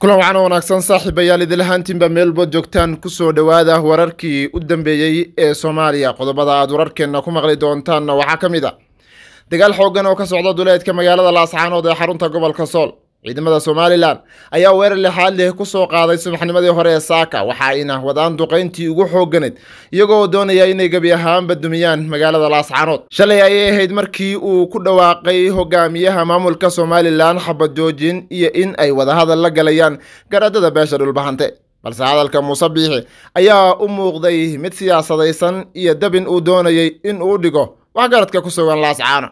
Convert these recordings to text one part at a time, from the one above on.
kulan wacan wanaagsan saaxiibayaal idil ahaantiinba meelba joogtaan soo dhowaada wararkii u dambeeyey ee soomaaliya qodobada aad wararkeenna ku maqli doontaanna waxaa ka mid a dagaal xooggan oo ka socda duleedka magaalada laascaanood ee xarunta gobolka sool ciidamada somalilan ayaa weerar lixaad ku soo qaaday subaxnimadii hore ee saaka waxa ayna wadaan duqayntii ugu xoogganayd iyagoo doonaya inay gebi ahaanba dumiyaan magaalada laascaanood shalay ayay ahayd markii uu ku dhawaaqay hogaamiyaha maamulka somalilan xabad iyo in ay wadahadal la galayaan garadada beesha dhulbahante balse hadalka muuse biixi ayaa u muuqday mid siyaasadaysan iyo debin uu doonayay in uu dhigo waxgaradka ku sugan laascaano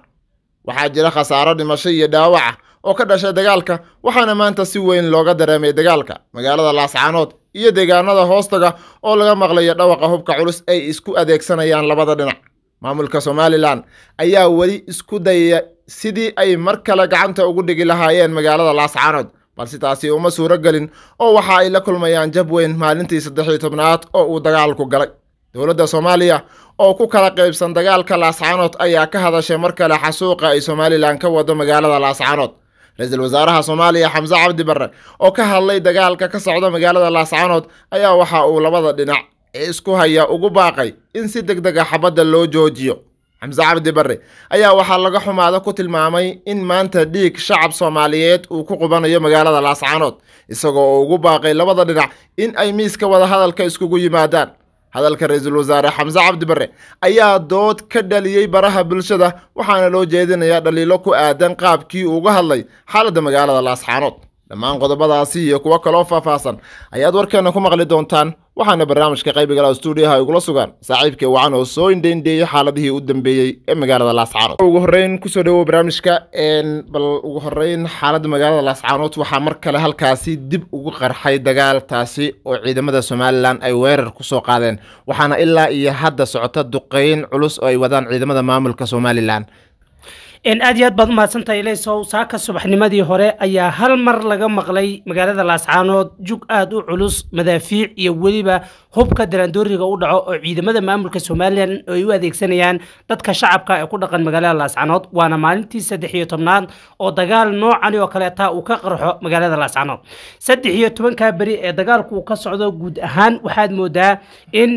waxaa jira khasaaro dhimasho iyo dhaawaca oo ka dhashay dagaalka waxaana maanta si weyn looga dareemay dagaalka magaalada laascaanood iyo deegaanada hoostaga oo laga maqlayo dhawaqa hubka culus ay isku adeegsanayaan labada dhinac maamulka somalilan ayaa weli isku dayaya sidii ay mar kale gacanta ugu dhigi lahaayeen magaalada laascaanood balse taasi uma suuro oo waxa ay la kulmayaan jab weyn maalintii saddexiyo tobnaad oo uu dagaalku galay dowladda soomaaliya oo ku kala qaybsan dagaalka laascaanood ayaa ka hadashay mar kale xasuuqa ay somalilan ka wado magaalada laascaanood ra-iisul wasaaraha soomaaliya xamse cabdi barre oo ka hadlay dagaalka ka socda magaalada laascaanood ayaa waxa uu labada dhinac ee isku haya ugu baaqay in si deg deg a ah xabadda loo joojiyo xamse cabdi barre ayaa waxaa laga xumaada ku tilmaamay in maanta dhiig shacab soomaaliyeed uu ku qubanayo magaalada laascaanood isagoo oo ugu baaqay labada dhinac in ay miiska wadahadalka iskugu yimaadaan hadalka ra-iisul wasaare xamse cabdibarre ayaa dood ka dhaliyey baraha bulshada waxaana loo jeedinayaa dhaliilo ku aadan qaabkii uuga hadlay xaaladda magaalada laasxaanood dhammaan qodobadaasi iyo kuwo kaloo faahfaahsan ayaad warkeenna ku maqli doontaan waxaana barnaamijka qaybiga la stuudiyaha ay ugula sugaan saaxiibkii wacan oo soo indhaindheeyay xaaladihii u dambeeyey ee magaalada laascaanood ugu horreyn kusoo dhawo barnaamijka bal ugu horeyn xaalada magaalada laascaanood waxaa mar kale halkaasi dib ugu qarxay dagaal taasi oo ciidamada somalilan ay weerar ku soo qaadeen waxaana ilaa iyo hadda socota duqeyn culus oo ay wadaan ciidamada maamulka somalilan aad iyo aad baad umahadsantahay laysow saaka subaxnimadii hore ayaa hal mar laga maqlay magaalada laascaanood jug aad u culus madaafiic iyo weliba hubka daraandooriga u dhaco oo ciidamada maamulka somalilan ay u adeegsanayaan dadka shacabka ee ku dhaqan magaalada laascaanood waana maalintii saddex iyo tobnaad oo dagaal noocani oo kaleeta uu ka qarxo magaalada laascaanood saddex iyo tobankaa beri ee dagaalku ka socdo guud ahaan waxaad moodaa in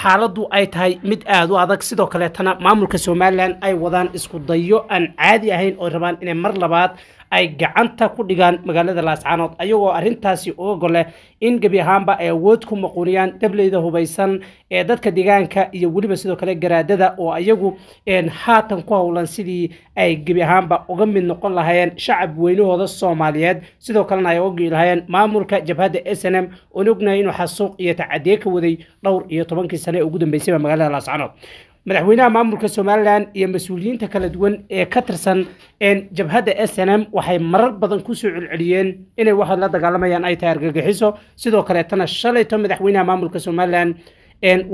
xaaladdu ay tahay mid aad u adag sidoo kaleetana maamulka somalilan ay wadaan iskudayo guryo aan caadi ahayn oo rabaan inay mar labaad ay gacanta ku dhigaan magaalada laascaanood ayagoo arrintaasi uga gole in gebi ahaanba ay awood ku maquuniyaan dableyda hubaysan ee dadka deegaanka iyo weliba sidoo kale garaadada oo ayagu haatan ku howlan sidii ay gebi ahaanba uga mid noqon lahaayeen shacab weynahooda soomaaliyeed sidoo kalena ay oga giilahayeen maamulka jabhadda s n m oon ognahay inuu xasuuq iyo tacadee ka waday dhowr iyo tobankii sane ee ugu dambeysayba magaalada laascaanood madaxweynaha maamulka somalilan iyo mas-uuliyiinta kala duwan ee ka tirsan jabhadda s n m waxay marar badan kusoo celceliyeen inay waxay la dagaalamayaan ay tahay argagixiso sidoo kaleetana shalayto madaxweynaha maamulka somalilan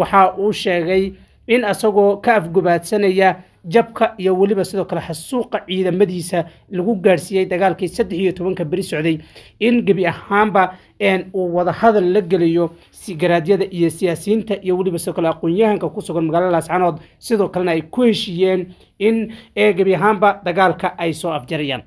waxa uu sheegay in asagoo ka afgubaadsanaya jabka iyo weliba sidoo kale xasuuqa ciidamadiisa lagu gaadhsiiyey dagaalkii saddex iyo tobanka beri socday in gebi ahaanba uu wadahadal la gelayo sigaraadyada iyo siyaasiyiinta iyo weliba sidoo kale aqoonyahanka yahanka ku sugan magaalada laascanood sidoo kalena ay ku heshiiyeen in gebi ahaanba dagaalka ay soo afjarayaan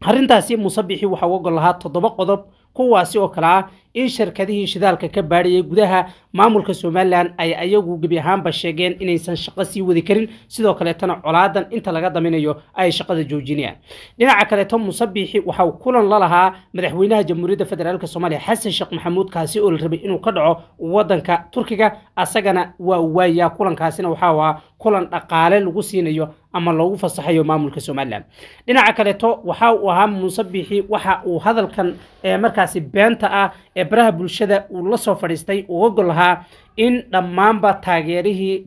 arrintaasi musabixii waxaa u oggol lahaa toddoba qodob kuwaasi oo kale ah in shirkadihii shidaalka ka baadhayay gudaha maamulka somalilan ayaa ayagu gebi ahaanba sheegeen inaysan shaqo sii wadi karin sidoo kaleetana colaadan inta laga daminayo ay shaqada joojinayaan dhinaca kaleeto musabixi waxa uu kulan la lahaa madaxweynaha jamhuuriyadda federaalka soomaaliya xasan sheekh maxamuud kaasi oo la rabay inuu ka dhaco wadanka turkiga asagana waa waayaa kulankaasina waxaa ahaa kulan dhaqaale lagu siinayo ama loogu fasaxayo maamulka somalilan dhinaca kaleeto waxa uu ahaa musabixi waxa uu hadalkan eh, markaasi beenta ah ee eh, baraha bulshada uu la soo fadhiistay uga gol ahaa in dhammaanba taageerihii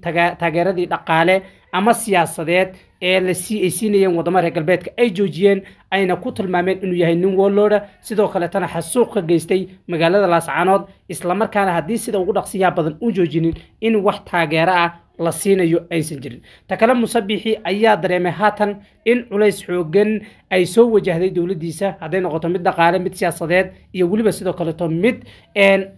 taageeradii dhaqaale ama siyaasadeed ee lasii siinayeen waddamada reer galbeedka ay joojiyeen ayna ku tilmaameen inuu yahay nin warlooda sidoo kaletana xasuuq ka geystay magaalada laascaanood islamarkaana haddii sida ugu dhaqsiyaha badan u joojinin in wax taageero ah la siinayo aysan jirin ta kale musabixi ayaa dareemay haatan in culays xooggan ay soo wajahday dowladdiisa hadday noqoto mid dhaqaale mid siyaasadeed iyo weliba sidoo kaleeto mid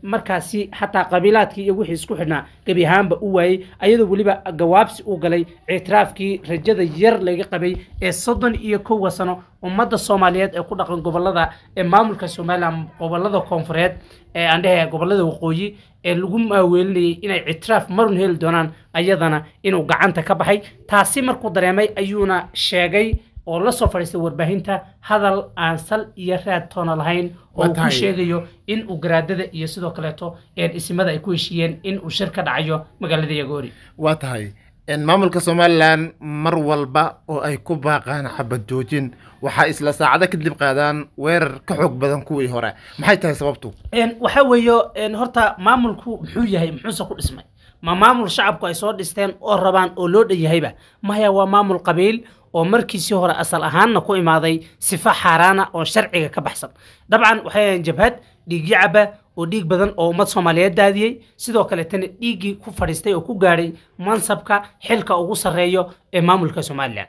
markaasi xataa qabiilaadkii iyo wixii isku xidhnaa gebi ahaanba u waayey ayadoo weliba gawaabsi u galay ictiraafkii rajada yar laga qabay ee soddon iyo kowa sano ummadda soomaaliyeed ee ku dhaqan gobolada ee maamulka somalilan gobolada koonfureed ee aan dhehaya gobolada waqooyi ee lagu maaweelinayay inay ictiraaf marun heli doonaan ayadana inuu gacanta ka baxay taasi markuu dareemay ayuuna sheegay oo la soo fadhiistay warbaahinta hadal aan sal iyo raad toona lahayn oo ku sheegayo in uu garaadada iyo sidoo kaleeto eeismada ay ku heshiiyeen in uu shir ka dhacayo magaalada yagoori waa tahay maamulka somalilan mar walba oo ay ku baaqaan xabad joojin waxaa isla saacado kadib qaadaan weerar ka xoog badan kuwii hore maxay tahay sababtu waxaa weeyo horta maamulku muxuu yahay muxuuse ku dhismay ma maamul shacabku ay soo dhisteen oo rabaan oo loo dhan dhanyahayba maya waa maamul qabiil oo markiisii hore asal ahaanna ku imaaday sifo xaaraana oo sharciga ka baxsan dabcan waxay ahayn jabhad dhiigyacaba oo dhiig badan oo ummad soomaaliyeed daadiyey sidoo kaletana dhiiggii ku fadhiistay oo ku gaadhay mansabka xilka ugu sarreeyo ee maamulka somalilan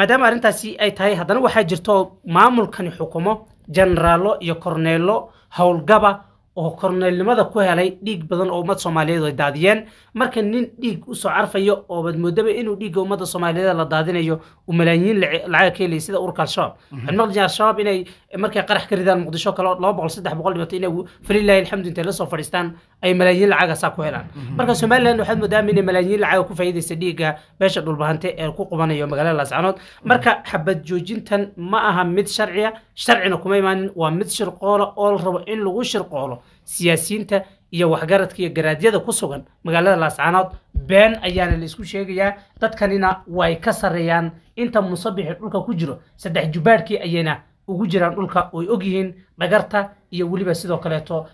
maadaama arrintaasi ay tahay haddana waxaa jirto maamulkani xukumo jenaraalo iyo korneello howlgaba oo korneelnimada ku helay dhiig badan oo ummad soomaaliyeed ay daadiyeen marka nin dhiig usoo carfayo oo baad moodaba inuu dhiigga ummadda soomaaliyeed la daadinayo uu malaayiin lacaga ka helay sida ururka al-shabaab waxaan mhm. maqli jiraa al-shabaab inay markay qarax ka ridaan muqdisho kale laba boqol saddex boqol dhibata inay falilahi alxamdu intay la fadhiistaan ay malaayiin lacaga ku helaan mhm. Mhm. marka somaliland waxaad moodaa inay malaayiin lacaga ku faa'iidaysa dhiigga beesha dhulbahante ee ku qubanayo magaalada laascanood marka xabad joojintan ma aha mid sharciya sharcina kuma imaanin waa mid shirqoola oo la rabo in lagu shirqoolo siyaasiyiinta iyo waxgaradka iyo garaadyada ku sugan magaalada laascaanood been ayaana laisku sheegayaa dadkanina way ka sarreeyaan inta musabixi dhulka ku jiro saddex jubaadhkii ayayna ugu jiraan dhulka oy og yihiin dhagarta iyo weliba sidoo kaleeto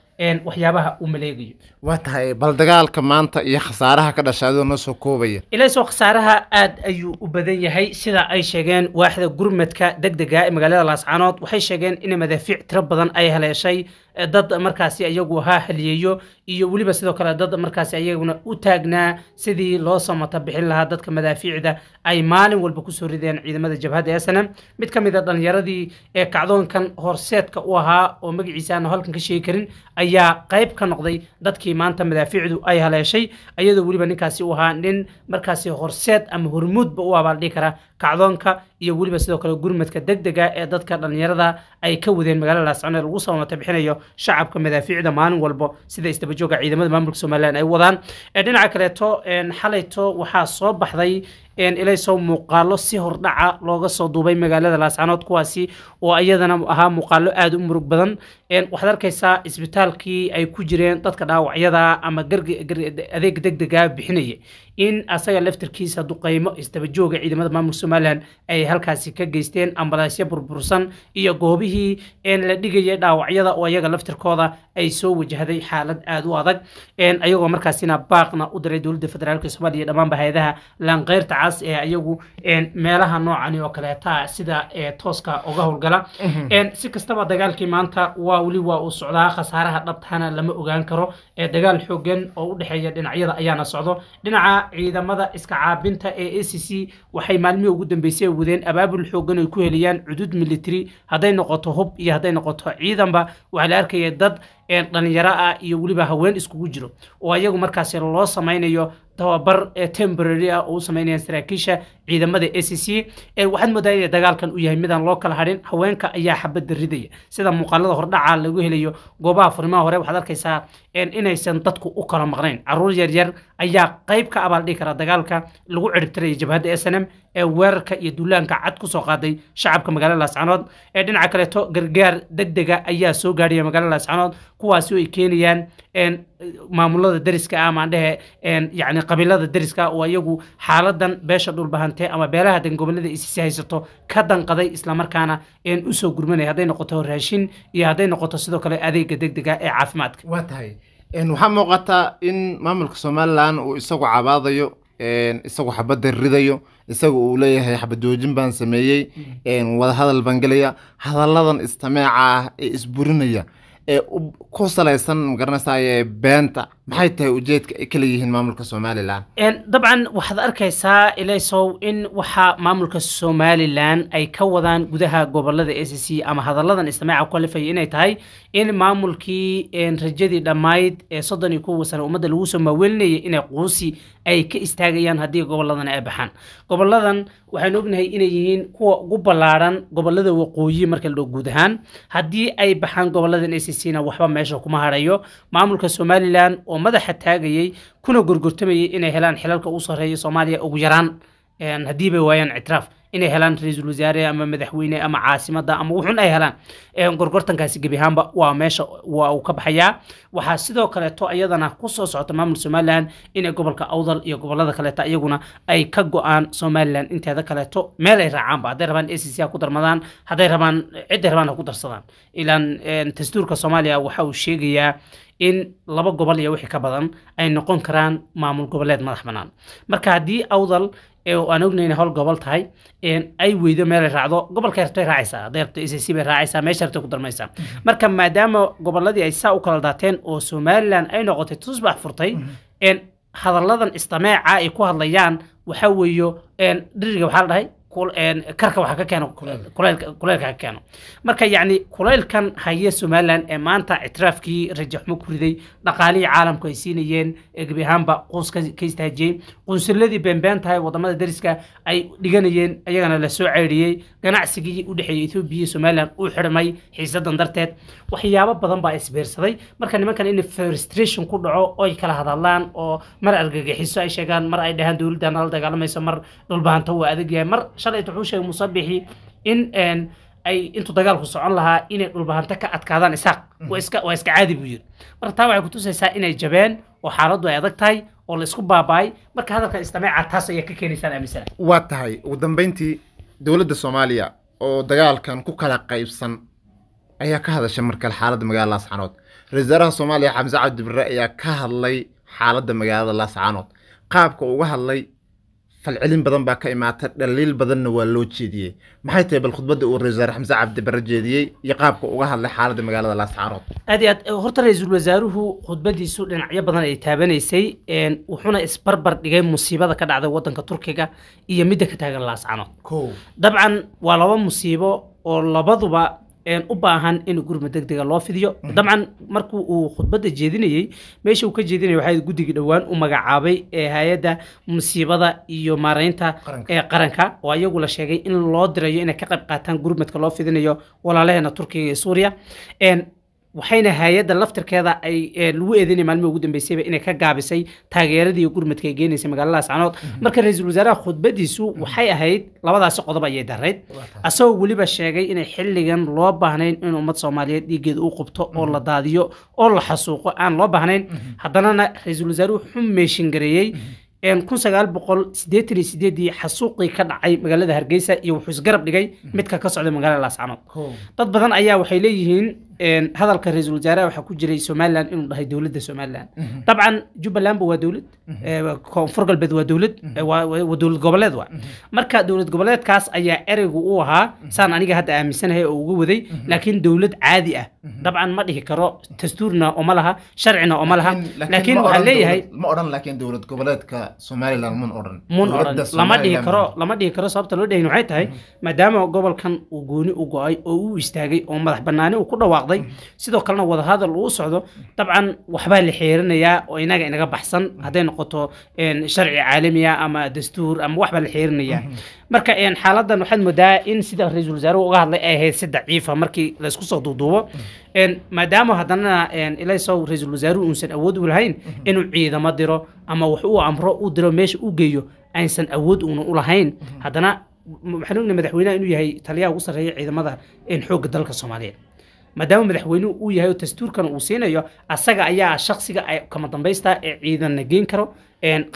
waxyaabaha uu maleegayo waa tahay bal dagaalka maanta iyo khasaaraha ka dhasha adoo noo soo koobaya ilaysoo khasaaraha aad ayuu u badan yahay sida ay sheegeen waaxda gurmadka deg dega ee magaalada laascaanood waxay sheegeen in madaafiic tiro badan ay haleeshay dad markaasi iyagu haa xiliyeeyo iyo weliba sidoo kale dad markaasi iyaguna u taagnaa sidii loo samata bixin lahaa dadka madaafiicda ay maalin walba kusoo rideen ciidamada jabhadda eesana mid ka mid a ah dhallinyaradii ee kacdoonkan horseedka u ahaa oo magiciisa aanu halkan ka sheegi karin ayaa qayb ka noqday dadkii maanta madaafiicdu ay haleeshay iyadoo weliba ninkaasi u ahaa nin markaasi horseed ama hormuudba u abaaldhigi karaa kacdoonka iyo weliba sidoo kale gurmadka degdega ee dadka dhallinyarada ay ka wadeen magaalada laascone lagu saamata bixinayo shacabka madaafiicda maalin walbo sida isdabajooga ciidamada maamulka somalilan ay wadaan dhinaca kaleeto xalayto waxaa soo baxday ilaysow muuqaalo si hordhaca looga soo duubay magaalada laascanood kuwaasi oo iyadana ahaa muuqaalo aada u murug badan waxaad arkaysaa isbitaalkii ay ku jireen dadka dhaawacyada ama adeeg deg bixinaya in asaga laftirkiisa duqaymo isdabajooga ciidamada maamulka somalilan ay halkaasi ka geysteen ambalaasyo burbursan iyo goobihii la dhigaya dhaawacyada oo iyaga laftirkooda ay soo wajahday xaalad aada u adag ayagoo markaasina baaqna u diray dowladda federaalk somaliya dhammaanba hay-adaha laankeyrta cas ee ayagu meelaha noocani oo kaleeta sida tooska uga howlgala mhm. si kastaba dagaalkii maanta waa weli waa uu socdaa khasaaraha dhabtana lama ogaan karo dagaal xoogan oo u dhexeeya dhinacyada ayaana socdo dhinaca ciidamada iska caabinta ee a c c waxay maalmihii ugu dambeysay ay wadeen abaabul xooggan ay ku heliyaan cudud military hadday noqoto hub iyo hadday noqoto ciidanba waxaa la arkaya dad dhalinyaro ah iyo weliba haween iskugu jiro oo ayagu markaasi loo samaynayo tababar temporary ah oo u samaynayaan saraakiisha ciidamada a c c waxaad moodaa inay dagaalkan u yahay midaan loo kala hadhin haweenka ayaa xabada ridaya sida muuqaalada hordhaca lagu helayo goobaha furimaha hore waxaad arkaysaa inaysan dadku u kala maqnayn caruur yaryar ayaa qayb ka abaal dhigi kara dagaalka lagu ciribtiraya jabhadda s n m ee weerarka iyo duulaanka cad kusoo qaaday shacabka magaalada lascanood ee dhinaca kaleeto gargaar deg dega ayaa soo gaadhaya magaalada lascanood kuwaasi ay keenayaan maamulada deriska ah dhehe yani qabiilada deriska ah, oo iyagu xaaladan beesha dhulbahantee ama beelaha dangobolada isisi haysato ka danqaday islamarkaana usoo gurmanaya hadday noqoto raashin iyo hadday noqoto sidoo kale adeega degdega ee caafimaadka waa tahay waxaa muuqataa in maamulka somalilan uu isagu cabaadayo isagu xabadda ridayo isaga uu leeyahay xabadoojin baan sameeyey mm. wadahadal baan gelaya hadalladan istameeca ah ee isburinaya ee ku salaysan magaranaysa beenta maxay tahay ujeedka ay kala yihiin maamulka somalilan dabcan waxaad arkaysaa ilaysow in waxa maamulka somalilan ay ka wadaan gudaha gobolada a c ama hadalladan istimaaca ku inay tahay in maamulkii rajadii dhammayd ee soddon iyo kuwa sane ummadda lagu soo maawelinayay inay quusi ay ka istaagayaan haddii goboladan ay baxaan goboladan waxaan ognahay inay yihiin kuwa ugu ballaadhan gobolada waqooyi marka la dho guud ahaan haddii ay baxaan goboladan a c na waxba meesha kuma harayo maamulka somalilan oo madaxa taagayey kuna gorgortamayay inay helaan xilalka u sarreeya soomaaliya ugu yaraan haddiibay waayaan ictiraaf inay helaan ra-iisul wasaare ama madaxweyne ama caasimada ama wuxun ay helaan gorgortankaasi gebi ahaanba waa meesha waa uu ka baxayaa waxaa sidoo kaleeto iyadana kusoo socota maamul somalilan inay gobolka awdal iyo gobolada kaleeta iyaguna ay ka go-aan somalilan inteeda kaleeto meel ay raacaanba hadday rabaan a c c ha ku darmadaan hadday rabaan cidday rabaan ha ku darsadaan ilaan dastuurka soomaaliya waxa uu sheegayaa in laba gobol iyo wixii ka badan ay noqon karaan maamul goboleed madax bannaan marka haddii awdal ee aan ognayna hol gobol tahay ay weydo meela raacdo gobolka rabtay raacaysaa hadday rabto sc bay raacaysaa meesha rabtay ku darmaysaa mhm. marka maadaama goboladii ay saa u kala daateen oo somalilan ay noqotay tusbax furtay mhm. hadalladan istameeca ay ku hadlayaan waxaa weeyo dhiriga waxaa la dhahay karka waxa ka keeno kuleylka ka keeno marka yacni kuleylkan haya somalilan ee maanta ictiraafkii rajaxumo ku riday dhaqaalihii caalamku ay siinayeen ee gebi ahaanba quus ka istaajiyey qunsuladii beenbeentahay wadamada dariska ay dhiganayeen iyagana lasoo soo ganacsigii u dhexeeyey ethoobiya iyo uu xirmay xiisadan darteed waxyaabo badan baa isbiirsaday marka nimankan in frustration ku dhaco oo kala hadalaan oo mar argagixiso ay sheegaan mar ay dhahaan dowladdan la dagaalamayso mar dhulbahanta waa adag yahay mar shalayt wuxuu sheegay musabixi in ay intuu dagaalku socon lahaa inay dhulbahanta ka adkaadaan isaaq waa iska caadi buu yiri marka taa waxay kutusaysaa inay jabeen oo xaaladdu ay adag tahay oo la isku baabaay marka hadalkan istameeca taas ayaa ka keenaysaan aaminsana waa tahay ugu dambeyntii dowladda soomaaliya oo dagaalkan ku kala qaybsan ayaa ka hadashay markale xaaladda magaalada laascanood ra-isul wasaaraha soomaaliya xamse cabdi birre ayaa ka hadlay xaaladda magaalada laascanood qaabka uga hadlay falcelin badan baa ka imaatay dhaliil badanna waa loo jeediyey maxay tahay bal khudbadda uu ra-iisul xamse cabdi barre jeediyey iyo qaabka uga hadlay xaaladda magaalada laascaarood aad iyo aad horta ra-iisul wasaaruhu khudbadiisu dhinacyo badan ay taabanaysay wuxuuna isbarbar dhigay musiibada ka dhacday waddanka turkiga iyo midda ka taagan laascanood dabcan waa laba musiibo oo labaduba u baahan in gurma degdega loo fidiyo mm-hmm. dabcan marku uu khudbadda jeedinayey meesha uu ka jeedinaya waxaa guddigii dhowaan u magacaabay ee hay-adda musiibada iyo maaraynta ee qaranka oo iyagu la sheegay in loo dirayo inay ka qayb qaataan gurmadka loo fidinayo walaalaheena turkiga iyo suuriya waxayna hay-adda laftirkeeda ay lagu eedeynaya maalmo ugu dambeysayba inay ka gaabisay taageeradii gurmadka ay geenaysay magaalada sacnood mhm. marka ra-iisul wasaaraha khudbadiisu mhm. waxay ahayd labadaasi qodob ayay darayd asagoo weliba sheegay inay xilligan loo baahnayn in ummad soomaaliyeed dhiiggeeda u qubto oo la mhm. daadiyo oo la xasuuqo aan loo baahnayn haddanana ra-iisul wasaaruhu xun meeshin gareeyey kun sagaal boqol xasuuqii ka dhacay magaalada hargeysa iyo wuxuu isgarab dhigay midka ka socda magaalada laascanood dad badan ayaa waxay leeyihiin hadalka ra-iisul wasaaraha waxaa ku jiray somalilan inuu dhahay dowladda somalilan mhm. dabcan jubbalandba waa dowlad mhm. koonfur galbeed waa dowlad mhm. waa dowlad goboleed wa marka dowlad goboleedkaas ayaa ereygu u ahaa saan aniga hadda aaminsanahay oo uga waday laakiin dowlad caadi ah dabcan ma dhihi karo dastuurna oma laha sharcina oma laha laakiin waxaan leeyahay ma odhan laakiin dowlad goboleedka somalilan mun odhan mun odhan lama dhihi karo lama dhihi karo sababta loo dhahin waxay tahay maadaama gobolkan uu gooni u go-ay oo u istaagay oo madax bannaani uu ku dhawaaqday dhacday sidoo kalena wadahadal uu socdo dabcan waxbaa la xiirinayaa oo inaga inaga baxsan mm-hmm. hadday noqoto sharci caalami ama dastuur ama waxbaa la xiirinayaa mm-hmm. marka xaaladan waxaad moodaa in sida ra-iisul wasaaruhu uga hadlay ay ahayd si daciifa markii laysku soo duuduubo mm-hmm. maadaama haddana ilasow ra-iisul wasaaruhu uusan awood u lahayn inuu ciidamo diro ama wax uu amro u diro meesha u geeyo aysan awood uuna u lahayn haddana waxaan ognahay madaxweynaha inuu yahay taliyaha ugu sarreeya ciidamada xoogga dalka soomaaliyeed maadaama madaxweynuhu uu yahay oo dastuurkan uu siinayo asaga ayaa shaksiga kama dambaysta ee ciidanna geyn karo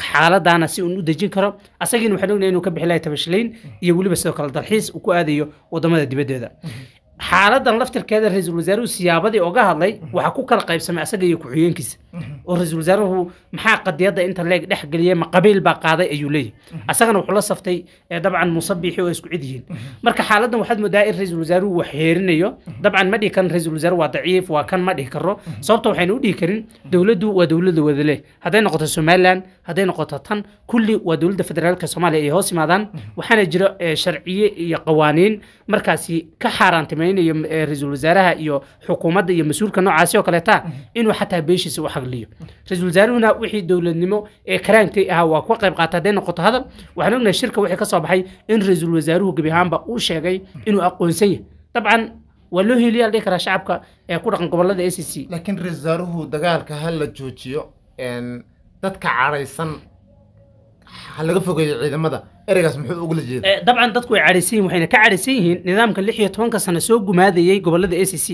xaaladaana si uun u dejin karo asagiina waxaan ognahay inuu ka bixi lahay tabashalayn iyo weliba sidoo kale dalxiis uu ku aadayo wadamada dibaddeeda mm-hmm xaaladan laftirkeeda ra-iisul wasaaruhu siyaabadii oga hadlay waxaa ku kala qaybsamay asaga iyo ku-xigeenkiisa oo ra-iisul wasaaruhu maxaa qadiyadda inta leeg dhex geliyay ma qabiil baa qaaday ayuu leeyahy asagana wuxuu la saftay dabcan musabiixi oo isku cid yihiin marka xaaladan waxaad moodaa in ra-iisul wasaaruhu wax heerinayo dabcan ma dhihi karan ra-iisul wasaaruhu waa daciif waa kan ma dhihi karo sababta waxaynu u dhihi karin dowladdu waa dowladda wadale hadday noqoto somalilan hadday noqoto tan kulli waa dowladda federaalka soomaaliya ay hoos yimaadaan waxaana jira sharciye iyo qawaaniin markaasi ka xaaraantimay samaynayo eh, ra-iisul wasaaraha iyo xukuumadda iyo mas-uulka noocaasi oo kaleeta mhm. inuu xataa beeshiisa u xagliyo ra-iisul wasaaruhuna wixii dowladnimo ee eh, karaankay ahaa waa ka qayb qaata hadday noqoto hadal waxaan ognahay shirka wixii ka soo baxay in ra-iisul wasaaruhu gebi ahaanba uu sheegay mhm. inuu aqoonsan yahay dabcan waa loo heliyaa la dhihi karaa shacabka ee eh, ku dhaqan gobollada a c c laakiin ra-isul wasaaruhu dagaalka ha la joojiyo dadka cadhaysan ha laga fogeeyo ciidamada ereygaas muxuu ugula jeeda eh, dabcan dadku way cadhaysan yihin waxayna ka cadhaysan yihiin nidaamka lix iyo tobanka sano soo gumaadayey gobolada a c c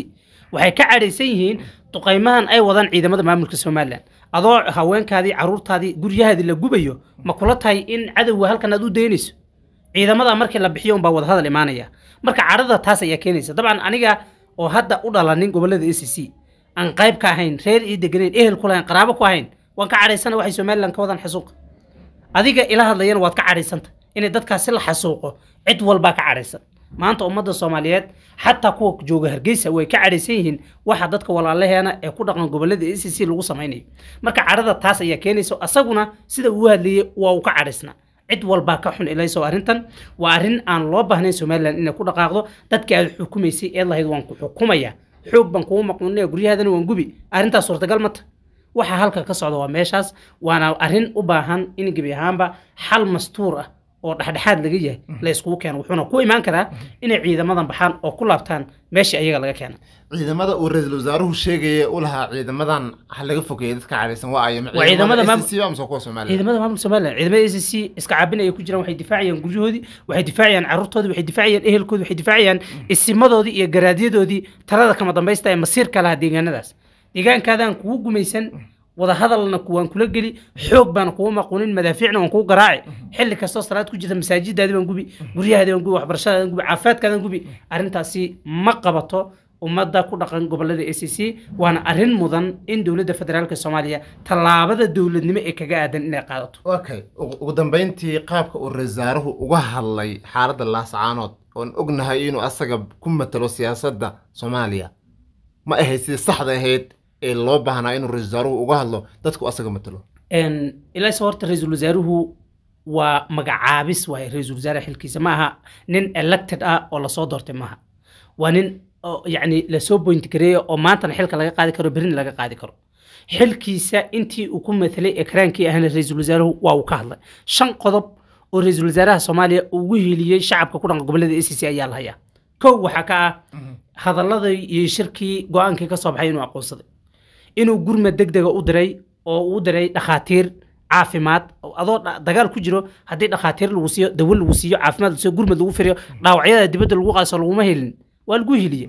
waxay ka cadhaysan yihiin duqaymahan ay wadaan ciidamada maamulka somalilan adoo haweenkaadii caruurtaadii guryahaadii la gubayo ma kula tahay in cadowga halkan aad u deynayso ciidamada markii la bixiyo unbaa wadahadal imaanaya marka cadhada taas ayaa keenaysa dabcan aniga oo hadda u dhalanin gobolada a c c aan qaybka ahayn reer ii deganayn ehel ku qaraabo ku ahayn waan ka cadhaysana waxay somalilan ka wadaan xasuuqa adiga ila hadlayana waad ka cadhaysanta inay dadkaasi la xasuuqo cid walbaa ka cadhaysan maanta ummadda soomaaliyeed xataa kuwa jooga hargeysa way ka cadhaysan yihiin waxa dadka walaalaheena ee ku dhaqan gobollada e c c lagu samaynayo marka cadhada taas ayaa keenaysa asaguna sida uu hadlayay waa uu ka cadhaysnaa cid walbaa ka xun ilayso arrintan waa arrin aan loo baahnayn somalilan inay ku dhaqaaqdo dadkii aad xukumaysay ee lahayd waan ku xukumaya xoog baan kugu maqnuunaya guryahaadana waan gubi arrintaas suurtagal mata waxaa halka ka socda waa meeshaas waana arrin u baahan in gebi ahaanba xal mastuur ah oo dhexdhexaad laga yahay mm-hmm. la iskugu keeno wuxuuna ku imaan karaa mm-hmm. inay ciidamadan baxaan oo ku laabtaan meesha ayaga laga keena ciidamada uu ra-iisul wasaaruhu sheegaya u lahaa ciidamadan halaga laga fogeeya dadka caraysan waa ayma ciidamada maamul ciidamada a c iska caabin ayay ku jiraan waxay difaacayaan guryahoodii waxay difaacayaan caruurtoodii waxay difaacayaan ehelkoodii waxay difaacayaan mm. isimadoodii iyo garaadyadoodii talada kama dambaysta ee masiir ka laha deegaanadaas deegaankaadaan kugu gumaysan wadahadalna waan kula geli xoog baan kugu maquunin madaafiicna waan kugu garaaci xilli kastoo salaad ku jirta masaajidaadi baan gubi guryahaadi baan gubi waxbarashadaadaan gubi caafaadkaadan gubi arrintaasi ma qabato ummadda ku dhaqan gobollada a c c waana arrin mudan in dowladda federaalka soomaaliya tallaabada dowladnimo ee kaga aadan inay qaadato okay ugu dambeyntii qaabka uu rasaaruhu uga hadlay xaaladda laascaanood oon ognahay inuu asaga ku matalo siyaasadda soomaaliya ma ahayd sidii saxda ahayd ee loo baahnaa inuu ra-isul wasaaruhu uga hadlo dadku asaga matalo ilaas horta ra-iisul wasaaruhu waa magacaabis waaye ra-iisul wasaare xilkiisa ma aha nin elected ah oo lasoo doortay maaha waa nin yani lasoo boint gareeya oo maantana xilka laga qaadi karo berin laga qaadi karo xilkiisa intii uu ku matalay ee karaankii ahna ra-iisul wasaaruhu waa uu ka hadlay shan qodob oo ra-iisul wasaaraha soomaaliya ugu heliyey shacabka ku dhan gobolada a c c ayaa la kow waxaa ka ah mhm. hadalladii iyo shirkii go-aankii ka soo baxay inuu aqoonsaday inuu gurmad deg dega u diray oo uu diray dhakhaatiir caafimaad adoo dagaal ku jiro haddii dhakhaatiir lagu siiyo dawo lagu siiyo caafimaad lagu gurmad lagu firiyo dhaawacyada dibadda lagu qaadso laguma helin waa lagu heliye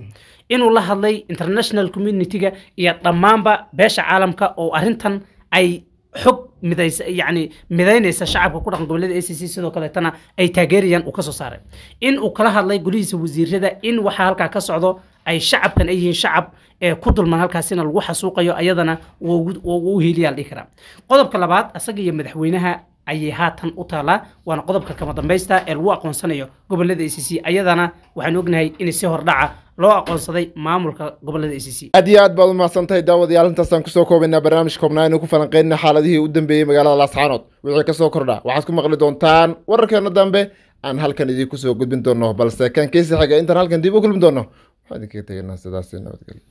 inuu la hadlay international community iyo dhammaanba beesha caalamka oo arrintan ay xog midaysa yacni midaynaysa shacabka ku dhaqan goboleeda a c c sidoo kaleetana ay taageerayaan uu ka soo saaray in uu kala hadlay golihiisa wasiirada in waxaa halkaa ka socdo ay shacabkan ay yihiin shacab ee ku dulman halkaasina lagu xasuuqayo ayadana u hiiliya la dhihi karaa qodobka labaad asaga iyo madaxweynaha ayay haatan u taalaa waana qodobka kama dambaysta ee lagu aqoonsanayo gobolada acc ayadana waxaan ognahay in si hordhaca loo aqoonsaday maamulka gobolada acc aad iyo aad baad u mahadsantahay daawadayaal intaasaan kusoo koobaynaa barnaamijka kobnaa inu ku falanqeynina xaaladihii u dambeeyey magaalada laascaanood wixii kasoo kordha waxaad ku maqli doontaan wararkeena dambe aan halkan idiinku soo gudbin doono balse kan kiisi xiga intaan halkan dib u kulmi doono waxay idinkaga tagaynaa sidaas iyo nabadgelyo